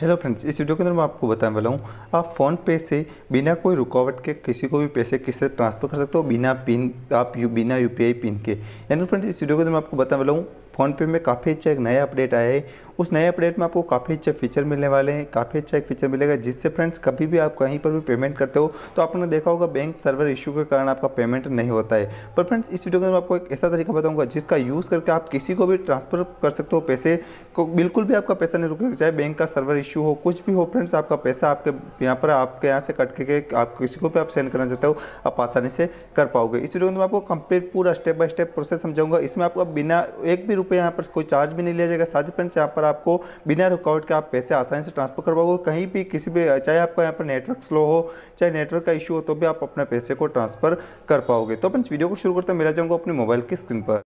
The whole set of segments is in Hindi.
हेलो फ्रेंड्स इस वीडियो के अंदर मैं आपको बताने वाला हूँ आप फ़ोन पे से बिना कोई रुकावट के किसी को भी पैसे किससे ट्रांसफ़र कर सकते हो बिना पिन आप यू बिना यूपीआई पिन के यानी फ्रेंड्स इस वीडियो के अंदर मैं आपको बताने वाला हूँ फ़ोन पे में काफ़ी अच्छा एक नया अपडेट आया है उस नए अपडेट में आपको काफ़ी अच्छे फीचर मिलने वाले हैं काफ़ी अच्छा एक फीचर मिलेगा जिससे फ्रेंड्स कभी भी आप कहीं पर भी पेमेंट करते हो तो आपने देखा होगा बैंक सर्वर इशू के कारण आपका पेमेंट नहीं होता है पर फ्रेंड्स इस वीडियो के अंदर आपको एक ऐसा तरीका बताऊँगा जिसका यूज़ करके आप किसी को भी ट्रांसफर कर सकते हो पैसे को बिल्कुल भी आपका पैसा नहीं रुकेगा चाहे बैंक का सर्वर इशू हो कुछ भी हो फ्रेंड्स आपका पैसा आपके यहाँ पर आपके यहाँ से कट के आप किसी को भी आप सेंड करना चाहते हो आप आसानी से कर पाओगे इस वीडियो के अंदर आपको कंप्लीट पूरा स्टेप बाय स्टेप प्रोसेस समझाऊंगा इसमें आपको बिना एक भी रुपये यहाँ पर कोई चार्ज भी नहीं लिया जाएगा साथ ही फ्रेंड्स यहाँ पर आपको बिना रुकावट के आप पैसे आसानी से ट्रांसफ़र करवाओगे कहीं भी किसी भी चाहे आपका यहाँ पर नेटवर्क स्लो हो चाहे नेटवर्क का इशू हो तो भी आप अपने पैसे को ट्रांसफ़र कर पाओगे तो अपन इस वीडियो को शुरू करते हैं मेरा अपने मोबाइल की स्क्रीन पर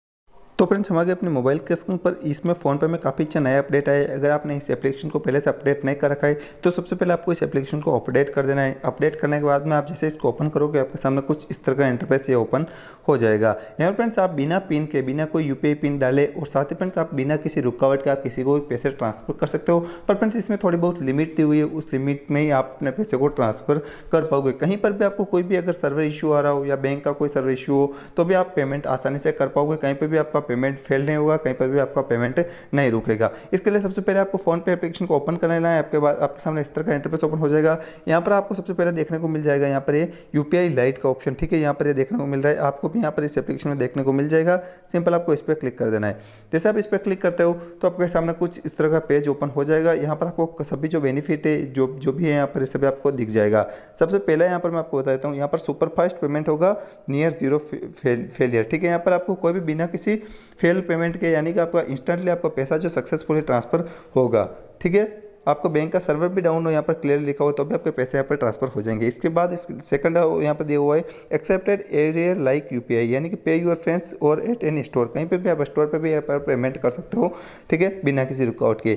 तो फ्रेंड्स हमारे अपने मोबाइल के स्क्रीन पर इसमें फ़ोन पे में काफ़ी अच्छा नया अपडेट आया है अगर आपने इस एप्लीकेशन को पहले से अपडेट नहीं कर रखा है तो सबसे पहले आपको इस एप्लीकेशन को अपडेट कर देना है अपडेट करने के बाद में आप जैसे इसको ओपन करोगे आपके सामने कुछ इस तरह का इंटरफेस ये ओपन हो जाएगा यहाँ फ्रेंड्स आप बिना पिन के बिना कोई यू पिन डाले और साथ ही फ्रेंड्स आप बिना किसी रुकावट के आप किसी को भी पैसे ट्रांसफर कर सकते हो पर फ्रेंड्स इसमें थोड़ी बहुत लिमिट दी हुई है उस लिमिट में ही आप अपने पैसे को ट्रांसफर कर पाओगे कहीं पर भी आपको कोई भी अगर सर्वर इशू आ रहा हो या बैंक का कोई सर्वर इशू हो तो भी आप पेमेंट आसानी से कर पाओगे कहीं पर भी आपका पेमेंट फेल नहीं होगा कहीं पर भी आपका पेमेंट नहीं रुकेगा इसके लिए सबसे पहले आपको फोन पे एप्लीकेशन को ओपन कर लेना है आपके बाद आपके सामने इस तरह का इंटरफेस ओपन हो जाएगा यहाँ पर आपको सबसे पहले देखने को मिल जाएगा यहाँ पर ये यू लाइट का ऑप्शन ठीक है यहाँ पर ये देखने को मिल रहा है आपको भी यहाँ पर इस एप्लीकेशन में देखने को मिल जाएगा सिंपल आपको इस पर क्लिक कर देना है जैसे आप इस पर क्लिक करते हो तो आपके सामने कुछ इस तरह का पेज ओपन हो जाएगा यहाँ पर आपको सभी जो बेनिफिट है जो जो भी है यहाँ पर सभी आपको दिख जाएगा सबसे पहले यहाँ पर मैं आपको बता देता हूँ यहाँ पर सुपर फास्ट पेमेंट होगा नियर जीरो फेलियर ठीक है यहाँ पर आपको कोई भी बिना किसी फेल पेमेंट के यानी कि आपका इंस्टेंटली आपका पैसा जो सक्सेसफुली ट्रांसफ़र होगा ठीक है आपको बैंक का सर्वर भी डाउन हो यहाँ पर क्लियर लिखा हो तो भी आपके पैसे यहाँ पर ट्रांसफर हो जाएंगे इसके बाद इस सेकंड यहाँ पर दिया हुआ है एक्सेप्टेड एरियर लाइक यूपीआई यानी कि पे यूर फ्रेंड्स और एट एन स्टोर कहीं पे भी आप स्टोर पे भी यहाँ पर पेमेंट कर सकते हो ठीक है बिना किसी रुकावट के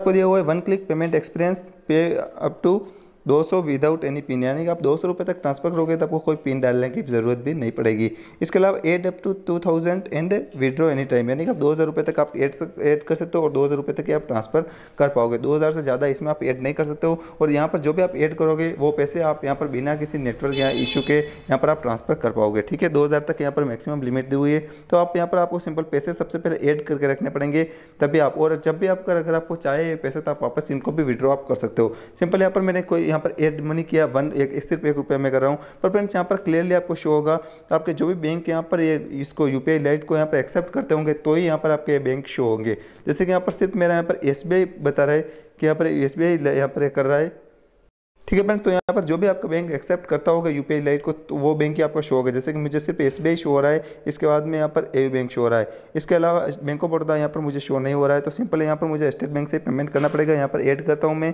आपको दिया हुआ है one click payment experience pay up to 200 without any PIN यानी कि आप दो सौ तक ट्रांसफ़र करोगे तो आपको कोई पिन डालने की ज़रूरत भी नहीं पड़ेगी इसके अलावा add up to two thousand and withdraw any time यानी कि आप दो हज़ार रुपये तक आप एड एड कर सकते हो और दो हज़ार रुपये तक ही आप ट्रांसफ़र कर पाओगे दो हज़ार से ज़्यादा इसमें आप ऐड नहीं कर सकते हो और यहाँ पर जो भी आप ऐड करोगे वो पैसे आप यहाँ पर बिना किसी नेटवर्क या इशू के यहाँ पर आप ट्रांसफ़र कर पाओगे ठीक है दो हज़ार तक यहाँ पर मैक्सिमम लिमिट दी हुई है तो आप यहाँ पर आपको सिंपल पैसे सबसे पहले ऐड करके रखने पड़ेंगे तभी आप और जब भी आपका अगर आपको चाहे पैसे तो आप वापस इनको भी विड्रॉ आप कर सकते हो सिंपल यहाँ पर मैंने कोई यहाँ पर एड मनी किया वन एक सिर्फ एक रुपये में कर रहा हूँ पर फ्रेंड्स यहाँ पर क्लियरली आपको शो होगा तो आपके जो भी बैंक यहाँ पर ये इसको यू पी लाइट को यहाँ पर एक्सेप्ट करते होंगे तो ही यहाँ पर आपके बैंक शो होंगे जैसे कि यहाँ पर सिर्फ मेरा यहाँ पर एस बता रहा है कि यहाँ पर एस बी पर कर रहा है ठीक है फ्रेंड्स तो यहाँ पर जो भी आपका बैंक एक्सेप्ट करता होगा यू पी लाइट को तो वो बैंक ही आपका शो होगा जैसे कि मुझे सिर्फ एस शो हो रहा है इसके बाद में यहाँ पर ए बैंक शो हो रहा है इसके अलावा बैंक ऑफ बड़ौदा यहाँ पर मुझे शो नहीं हो रहा है तो सिंपल यहाँ पर मुझे स्टेट बैंक से पेमेंट करना पड़ेगा यहाँ पर एड करता हूँ मैं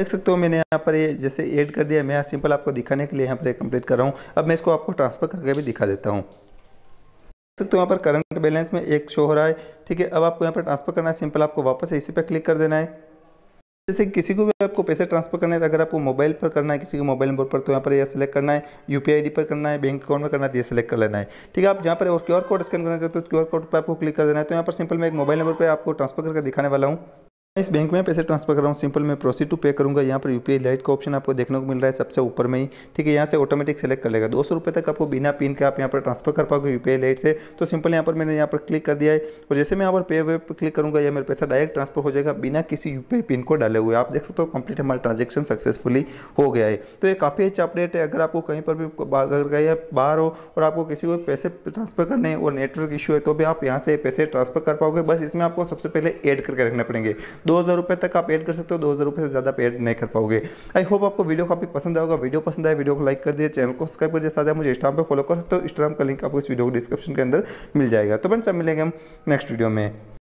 देख सकते हो मैंने यहाँ पर ये जैसे ऐड कर दिया मैं यहाँ सिंपल आपको दिखाने के लिए यहाँ पर कंप्लीट कर रहा हूँ अब मैं इसको आपको ट्रांसफ़र करके भी दिखा देता हूँ देख सकते हो यहाँ पर करंट बैलेंस में एक शो हो रहा है ठीक है अब आपको यहाँ पर ट्रांसफ़र करना है सिंपल आपको वापस इसी पर क्लिक कर देना है जैसे किसी को भी आपको पैसे ट्रांसफर करना है अगर आपको मोबाइल पर करना है किसी के मोबाइल नंबर पर तो यहाँ पर यह सेलेक्ट करना है यू पी पर करना है बैंक अकाउंट में करना है तो ये सेलेक्ट कर लेना है ठीक है आप जहाँ पर और क्यू कोड स्कैन करना चाहते हो तो क्यू कोड पर आपको क्लिक कर देना है तो यहाँ पर सिंपल मैं एक मोबाइल नंबर पर आपको ट्रांसफर करके दिखाने वाला हूँ मैं इस बैंक में पैसे ट्रांसफर कर रहा हूँ सिंपल मैं प्रोसीड टू पे करूँगा यहाँ पर यूपीआई लाइट का ऑप्शन आपको देखने को मिल रहा है सबसे ऊपर में ही ठीक है यहाँ से ऑटोमेटिक सेलेक्ट कर लेगा दो सौ रुपये तक आपको बिना पिन के आप यहाँ पर ट्रांसफर कर पाओगे यूपीआई लाइट से तो सिंपल यहाँ पर मैंने यहाँ पर क्लिक कर दिया है और जैसे मैं यहाँ पर पे वे पर क्लिक करूँगा या मेरा पैसा डायरेक्ट ट्रांसफर हो जाएगा बिना किसी यू पिन को डाले हुए आप देख सकते हो कंप्लीट हमारा ट्रांजेक्शन सक्सेसफुली हो गया है तो ये काफ़ी अच्छा अपडेट है अगर आपको कहीं पर भी अगर गए बाहर हो और आपको किसी को पैसे ट्रांसफर करने और नेटवर्क इशू है तो भी आप यहाँ से पैसे ट्रांसफर कर पाओगे बस इसमें आपको सबसे पहले एड करके रखने पड़ेंगे दो हज़ार रुपये तक आप एड कर सकते हो दो हज़ार रुपये से ज़्यादा पेड नहीं कर पाओगे आई होप आपको वीडियो काफ़ी पसंद आएगा वीडियो पसंद आए वीडियो को लाइक कर दिए चैनल को सब्सक्राइब कर दिया साथ मुझे इंस्टाम पर फॉलो कर सकते हो इंस्टाग्राम का लिंक आपको इस वीडियो को डिस्क्रिप्शन के अंदर मिल जाएगा तो फ्रेंड्स सब मिलेंगे हम नेक्स्ट वीडियो में